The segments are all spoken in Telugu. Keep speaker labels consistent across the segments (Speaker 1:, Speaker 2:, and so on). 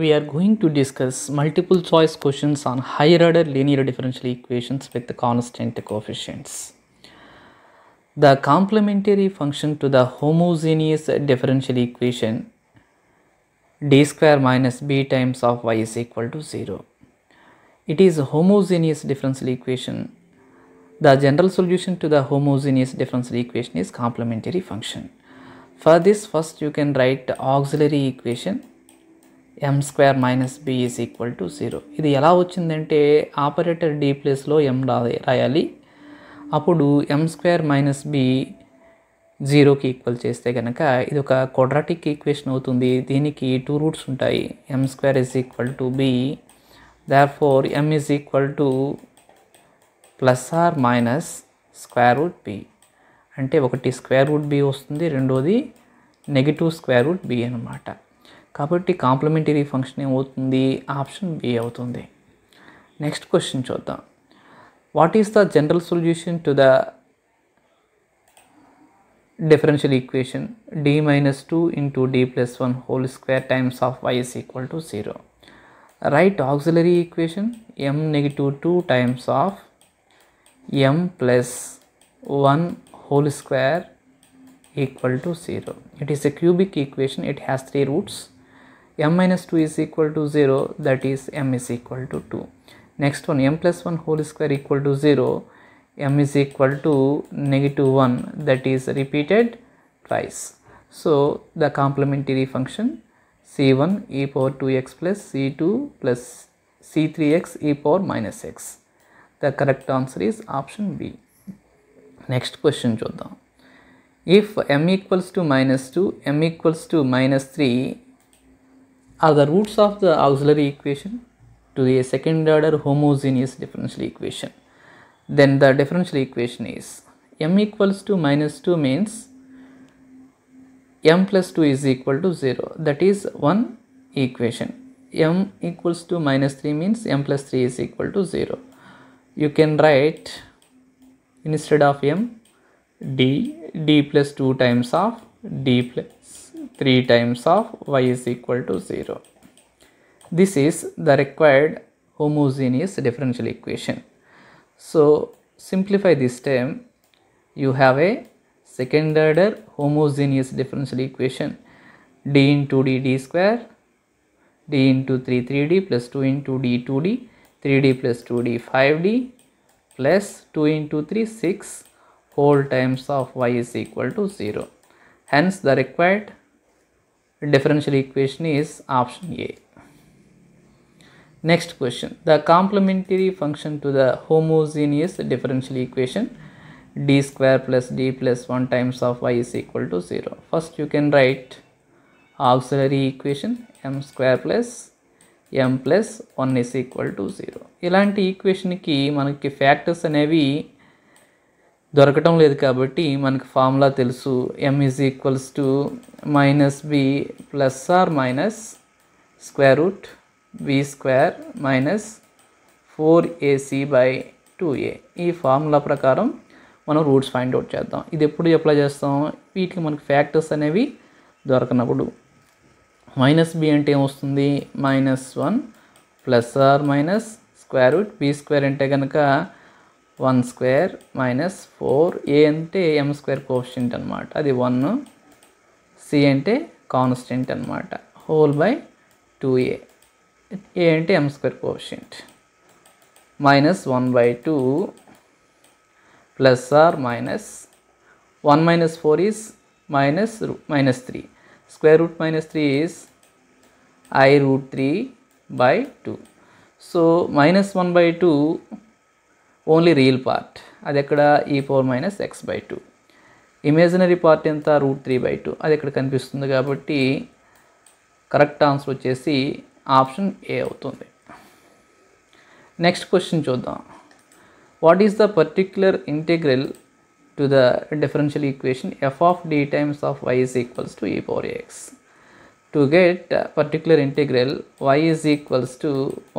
Speaker 1: we are going to discuss multiple choice questions on higher order linear differential equations with constant coefficients. The complementary function to the homogeneous differential equation d square minus b times of y is equal to 0. It is a homogeneous differential equation. The general solution to the homogeneous differential equation is complementary function. For this first you can write auxiliary equation m square minus b is equal to zero ఇది ఎలా వచ్చిందంటే ఆపరేటర్ డి ప్లేస్లో ఎం రాయాలి అప్పుడు ఎం స్క్వేర్ మైనస్ బి జీరోకి ఈక్వల్ చేస్తే కనుక ఇది ఒక కొడ్రాటిక్ ఈక్వేషన్ అవుతుంది దీనికి టూ రూట్స్ ఉంటాయి m square is equal to b therefore m is equal to plus or minus square root b అంటే ఒకటి స్క్వేర్ రూట్ బి వస్తుంది రెండోది నెగిటివ్ స్క్వేర్ రూట్ బి అనమాట కాబట్టి కాంప్లిమెంటరీ ఫంక్షన్ ఏమవుతుంది ఆప్షన్ బి అవుతుంది నెక్స్ట్ క్వశ్చన్ చూద్దాం what is the general solution to the differential equation D minus two into D plus one whole square times of y is equal to zero right auxiliary equation m negative two times of m plus one whole square equal to zero it is a cubic equation it has three roots m minus 2 is equal to 0 that is m is equal to 2 next one m plus 1 whole square equal to 0 m is equal to negative 1 that is repeated twice so the complementary function c1 e power 2x plus c2 plus c3x e power minus x the correct answer is option b next question Jodha. if m equals to minus 2 m equals to minus 3 are the roots of the auxiliary equation to the second order homogeneous differential equation. Then the differential equation is m equals to minus 2 means m plus 2 is equal to 0 that is one equation m equals to minus 3 means m plus 3 is equal to 0 you can write instead of m d d plus 2 times of d plus 3 times of y is equal to 0. This is the required homogeneous differential equation. So simplify this term, you have a second order homogeneous differential equation d into d d square d into 3 3d plus 2 into d 2d 3d plus 2d 5d plus 2 into 3 6 whole times of y is equal to 0 hence the required differential equation is option A. Next question. The complementary function to the homogeneous differential equation d square plus d plus 1 times of y is equal to 0. First you can write auxiliary equation m square plus m one is equal to zero. Ilanti equation ki ఈక్వేషన్కి factors and అనేవి దొరకటం లేదు కాబట్టి మనకు ఫార్ములా తెలుసు m is equals to minus b plus or minus square root b square minus four a c by two a ఈ ఫార్ములా ప్రకారం మనం రూట్స్ ఫైండ్ అవుట్ చేద్దాం ఇది ఎప్పుడు అప్లై చేస్తాం వీటికి మనకి ఫ్యాక్టర్స్ అనేవి దొరకనప్పుడు మైనస్ బి అంటే ఏమొస్తుంది minus one plus or minus square root b square అంటే కనుక one square minus four a అంటే ఎం స్క్వేర్ కోషెంట్ అనమాట అది వన్ సి అంటే కాన్స్టెంట్ అనమాట whole by two a a అంటే m square quotient minus one by two plus or minus one minus four is minus minus three square root minus three is i root three by two so minus one by two only real part అది ఎక్కడ ఈ four minus x by two imaginary part ఎంత రూట్ త్రీ బై టూ అది ఎక్కడ కనిపిస్తుంది కాబట్టి కరెక్ట్ ఆన్సర్ వచ్చేసి ఆప్షన్ ఏ అవుతుంది నెక్స్ట్ క్వశ్చన్ చూద్దాం what is the particular integral to the differential equation f of D times of y is equals to e power x to get particular integral y is equals to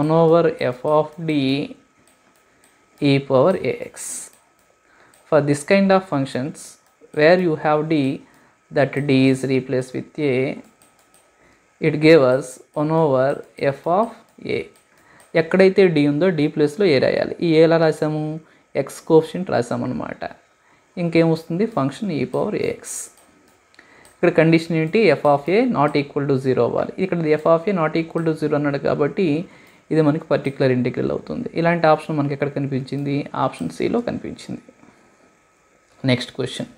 Speaker 1: one over f of D e power ax. For this kind of functions where you have d that d is replaced with a it gave us 1 over f of a ఎక్కడైతే డి ఉందో డి ప్లేస్లో ఏ రాయాలి ఈ ఏలా రాసాము ఎక్స్ కోప్షెంట్ రాసామన్నమాట ఇంకేం వస్తుంది ఫంక్షన్ ఈ పవర్ ఏఎక్స్ ఇక్కడ కండిషన్ ఏంటి f of a not equal to zero అవ్వాలి ఇక్కడ f of a not equal to zero అన్నాడు కాబట్టి ఇది మనకి పర్టికులర్ ఇంటిగ్రల్ అవుతుంది ఇలాంటి ఆప్షన్ మనకి ఎక్కడ కనిపించింది ఆప్షన్ సిలో కనిపించింది next question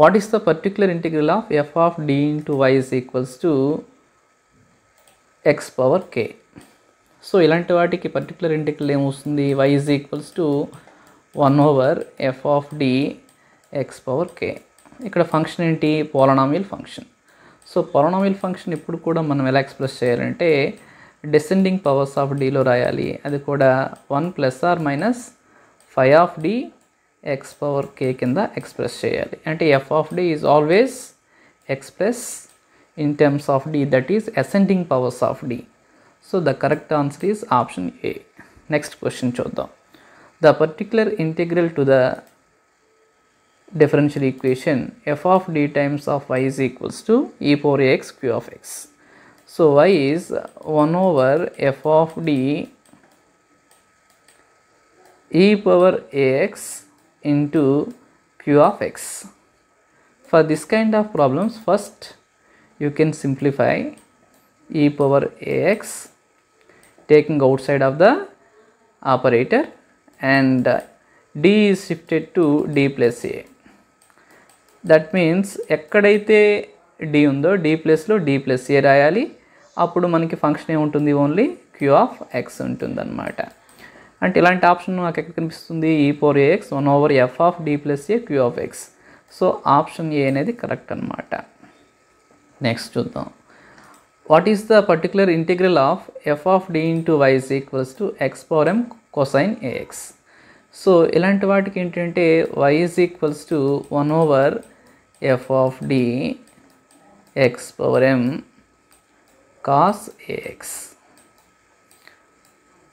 Speaker 1: what is the particular integral of f of D into y is equals to x power k so ఇలాంటి వాటికి పర్టికులర్ ఇంటిగ్రల్ ఏమొస్తుంది y is equals to one over f of D x power k ఇక్కడ ఫంక్షన్ ఏంటి polynomial function so polynomial function ఇప్పుడు కూడా మనం ఎలా ఎక్స్ప్రెస్ చేయాలంటే డిసెండింగ్ పవర్స్ ఆఫ్ డీలో రాయాలి అది కూడా one plus or minus five of D x power k కింద ఎక్స్ప్రెస్ చేయాలి అంటే f of D is always express in terms of D that is ascending powers of D so the correct answer is option a next question చూద్దాం the particular integral to the differential equation f of D times of y is equals to e four x q of x So y is 1 over f of d e power ax into q of x. For this kind of problems first you can simplify e power ax taking outside of the operator and uh, d is shifted to d plus a. That means means d undo d plus lo d plus a రాయాలి అప్పుడు మనకి ఫంక్షన్ ఏముంటుంది ఓన్లీ క్యూ ఆఫ్ ఎక్స్ ఉంటుంది అనమాట అంటే ఇలాంటి ఆప్షన్ నాకు ఎక్కడ కనిపిస్తుంది e four a x one over f of D plus a q of x so option a అనేది కరెక్ట్ అనమాట నెక్స్ట్ చూద్దాం what is the particular integral of f of D into y equals to x power m cosine a x so ఇలాంటి వాటికి ఏంటంటే y is equals to one over f of D x power m cos ax.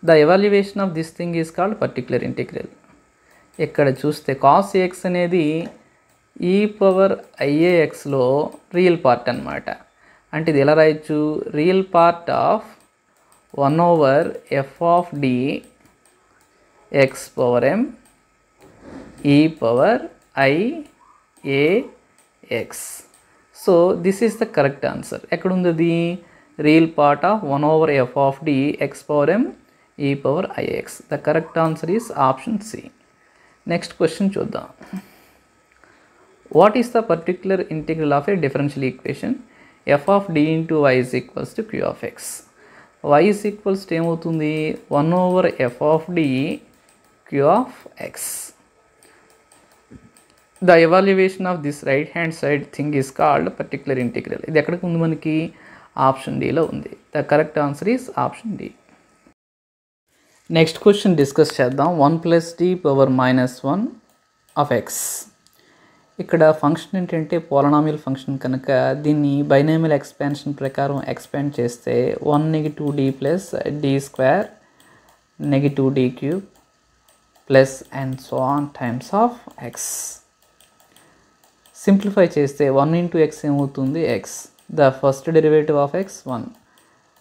Speaker 1: The evaluation of this thing is called particular integral. ఇక్కడ చూస్తే కాస్ ఏఎక్స్ అనేది ఈ పవర్ ఐఏఎక్స్లో రియల్ పార్ట్ అనమాట అంటే ఇది ఎలా రాయొచ్చు real part of one over f of D x power m e power i a x so this is the correct answer ఎక్కడుంది real part of 1 over f of d x power m e power i x. The correct answer is option C. Next question Chodda. What is the particular integral of a differential equation? f of d into y is equals to q of x. y is equals to ఏమవుతుంది one over f of D q of x the evaluation of this right hand side thing is called particular integral ఇది ఎక్కడికి ఉంది మనకి ఆప్షన్ డీలో ఉంది the correct answer is option D next question discuss చేద్దాం one plus D power minus one of x ఇక్కడ ఫంక్షన్ ఏంటంటే పోలనామిల్ ఫంక్షన్ కనుక దీన్ని బైనామిల్ ఎక్స్పాన్షన్ ప్రకారం ఎక్స్పాండ్ చేస్తే one negative D plus D square negative D cube plus and so on times of x simplify చేస్తే వన్ ఇంటూ ఎక్స్ ఏమవుతుంది x the first derivative of x 1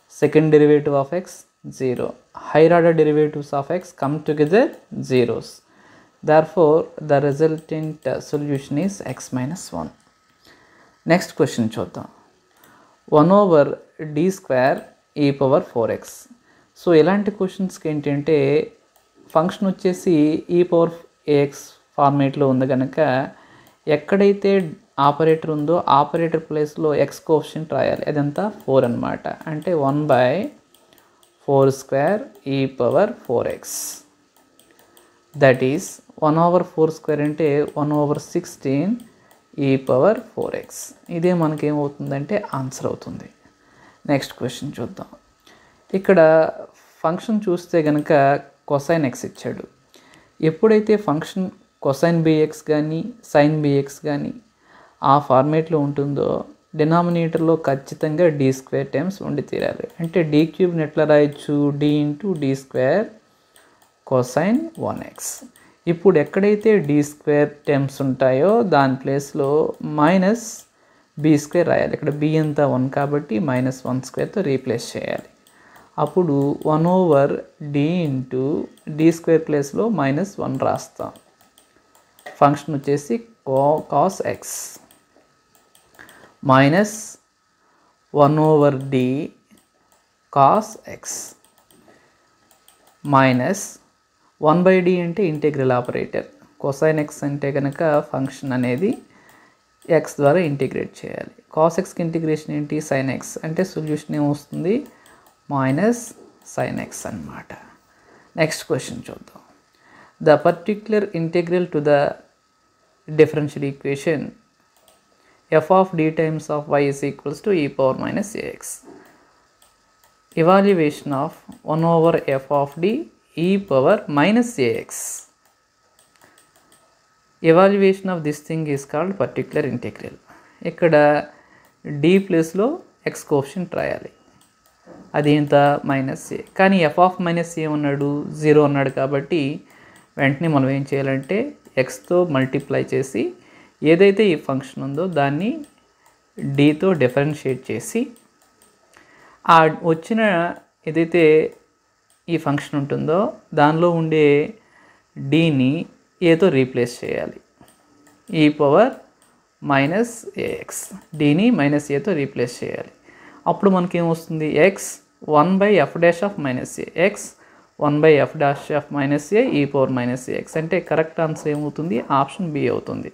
Speaker 1: second derivative of x 0 higher order derivatives of x come together zeros therefore the resultant solution is x minus 1 next question chota 1 over d square e power 4x so ఇలాంటి క్వశ్చన్స్కి ఏంటంటే function వచ్చేసి ఈ పవర్ ఏఎక్స్ ఫార్మేట్లో ఉంది కనుక ఎక్కడైతే ఆపరేటర్ ఉందో ఆపరేటర్ ప్లేస్లో ఎక్స్ కోప్షన్ రాయాలి అదంతా ఫోర్ అనమాట అంటే one by four square e power four x that is one over four square అంటే one over sixteen e power four x ఇదే మనకేమవుతుందంటే ఆన్సర్ అవుతుంది నెక్స్ట్ క్వశ్చన్ చూద్దాం ఇక్కడ ఫంక్షన్ చూస్తే కనుక కొసైన్ ఎక్స్ ఇచ్చాడు ఎప్పుడైతే ఫంక్షన్ కొసైన్ బిఎక్స్ కానీ సైన్ బిఎక్స్ కానీ ఆ ఫార్మేట్లో ఉంటుందో డినామినేటర్లో ఖచ్చితంగా డీ స్క్వేర్ టైమ్స్ ఉండి తీరాలి అంటే డీ క్యూబ్ని ఎట్లా రాయొచ్చు D into D square cosine one x ఇప్పుడు ఎక్కడైతే డీ స్క్వేర్ టైమ్స్ ఉంటాయో దాని ప్లేస్లో మైనస్ బీ స్క్వేర్ రాయాలి ఇక్కడ బి అంతా వన్ కాబట్టి మైనస్ వన్ స్క్వేర్తో రీప్లేస్ చేయాలి అప్పుడు one over D into D square ప్లేస్లో మైనస్ వన్ రాస్తాం ఫంక్షన్ వచ్చేసి కో cos x minus one over D cos x minus one by D అంటే ఇంటిగ్రల్ ఆపరేటర్ కొసైన్ ఎక్స్ అంటే కనుక ఫంక్షన్ అనేది ఎక్స్ ద్వారా ఇంటిగ్రేట్ చేయాలి కాస్ ఎక్స్కి ఇంటిగ్రేషన్ ఏంటి సైన్ ఎక్స్ అంటే సొల్యూషన్ ఏమొస్తుంది మైనస్ సైన్ ఎక్స్ అనమాట నెక్స్ట్ క్వశ్చన్ చూద్దాం the particular integral to the differential equation f of D times of y is equals to e power minus a x evaluation of one over f of D e power minus a x evaluation of this thing is called particular integral ఇక్కడ డి ప్లేస్లో ఎక్స్ కోప్షన్ రాయాలి అది ఎంత మైనస్ ఏ కానీ ఎఫ్ ఆఫ్ మైనస్ ఏ ఉన్నాడు జీరో అన్నాడు కాబట్టి వెంటనే మనం ఏం చేయాలంటే ఎక్స్తో మల్టిప్లై చేసి ఏదైతే ఈ ఫంక్షన్ ఉందో దాన్ని డీతో డిఫరెన్షియేట్ చేసి ఆ వచ్చిన ఏదైతే ఈ ఫంక్షన్ ఉంటుందో దానిలో ఉండే డీని ఏతో రీప్లేస్ చేయాలి ఈ పవర్ మైనస్ ఏఎక్స్ డీని మైనస్ ఏతో రీప్లేస్ చేయాలి అప్పుడు మనకేమొస్తుంది x one by f dash of minus a x one by f dash of minus a e power minus a x అంటే కరెక్ట్ ఆన్సర్ ఏమవుతుంది ఆప్షన్ బి అవుతుంది